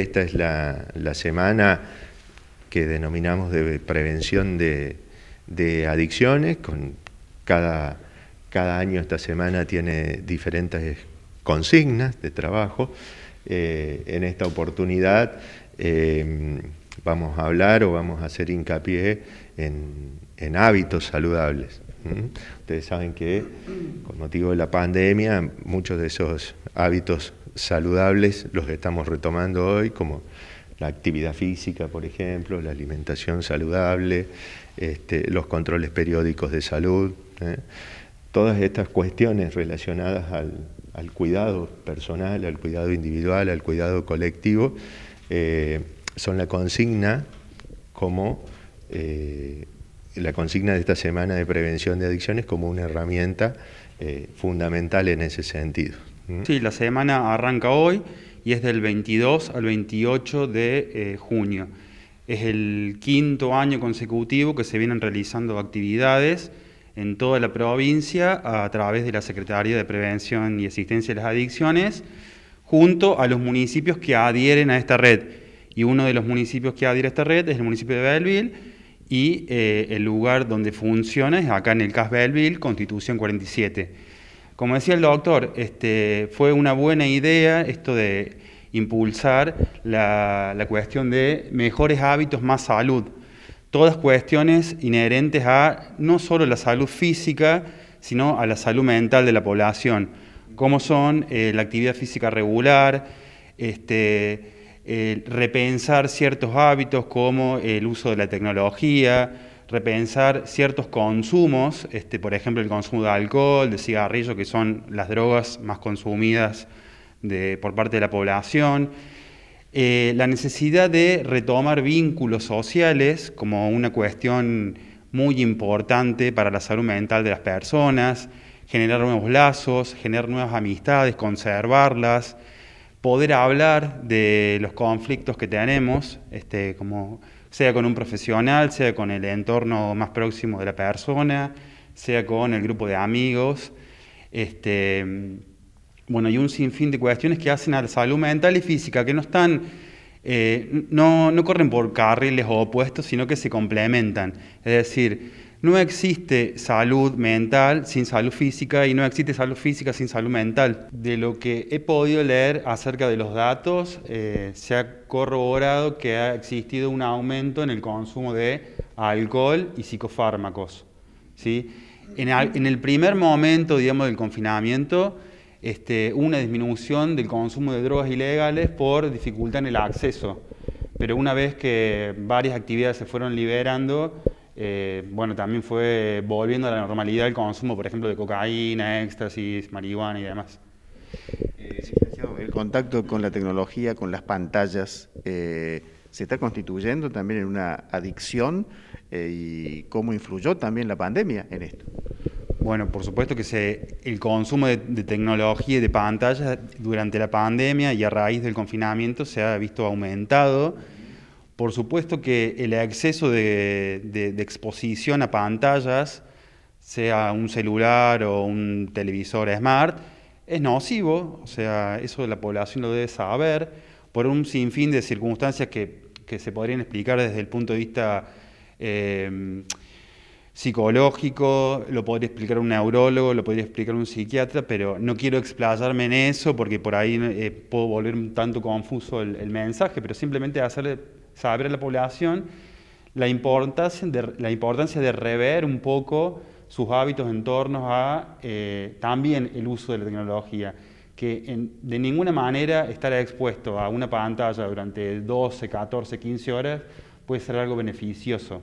Esta es la, semana que denominamos de prevención de, adicciones. Con cada, cada, año esta semana tiene diferentes consignas de trabajo. Eh, en esta oportunidad eh, vamos a hablar o vamos a hacer hincapié en, hábitos saludables. ¿Mm? Ustedes saben que con motivo de la pandemia muchos de esos hábitos saludables los que estamos retomando hoy, como la actividad física, por ejemplo, la alimentación saludable, este, los controles periódicos de salud, ¿eh? todas estas cuestiones relacionadas al, cuidado personal, al cuidado individual, al cuidado colectivo, eh, son la consigna como eh, la consigna de esta semana de prevención de adicciones como una herramienta fundamental en ese sentido. Sí, la semana arranca hoy y es del 22 al 28 de eh, junio. Es el quinto año consecutivo que se vienen realizando actividades en toda la provincia a través de la Secretaría de Prevención y Asistencia de las Adicciones, junto a los municipios que adhieren a esta red. Y uno de los municipios que adhiere a esta red es el municipio de Belleville y eh, el lugar donde funciona es acá en el CAS Belleville, Constitución 47. Como decía el doctor, este, fue una buena idea esto de impulsar la, cuestión de mejores hábitos, más salud. Todas cuestiones inherentes a no solo la salud física, sino a la salud mental de la población, como son eh, la actividad física regular, este, eh, repensar ciertos hábitos como el uso de la tecnología, repensar ciertos consumos, este, por ejemplo el consumo de alcohol, de cigarrillo, que son las drogas más consumidas por parte de la población, eh, la necesidad de retomar vínculos sociales como una cuestión muy importante para la salud mental de las personas, generar nuevos lazos, generar nuevas amistades, conservarlas, poder hablar de los conflictos que tenemos, este, como sea con un profesional, sea con el entorno más próximo de la persona, sea con el grupo de amigos. Este, bueno, hay un sinfín de cuestiones que hacen a la salud mental y física, que no están, eh, no, no corren por carriles opuestos, sino que se complementan. Es decir, no existe salud mental sin salud física y no existe salud física sin salud mental. De lo que he podido leer acerca de los datos, eh, se ha corroborado que ha existido un aumento en el consumo de alcohol y psicofármacos. En, el primer momento, digamos, del confinamiento, este, una disminución del consumo de drogas ilegales por dificultad en el acceso. Pero una vez que varias actividades se fueron liberando, eh, bueno, también fue volviendo a la normalidad el consumo, por ejemplo, de cocaína, éxtasis, marihuana y demás. Eh, el contacto con la tecnología, con las pantallas, eh, se está constituyendo también en una adicción y cómo influyó también la pandemia en esto. Bueno, por supuesto que se, el consumo de, de tecnología y de pantallas durante la pandemia y a raíz del confinamiento se ha visto aumentado por supuesto que el acceso de, exposición a pantallas, sea un celular o un televisor smart, es nocivo, o sea, eso la población lo debe saber, por un sinfín de circunstancias que, se podrían explicar desde el punto de vista em, psicológico, lo podría explicar un neurólogo, lo podría explicar un psiquiatra, pero no quiero explayarme en eso porque por ahí eh, puedo volver un tanto confuso el mensaje, pero simplemente hacerle saber a la población la importancia de, rever un poco sus hábitos en torno a eh, también el uso de la tecnología, que de ninguna manera estar expuesto a una pantalla durante 12, 14, 15 horas puede ser algo beneficioso.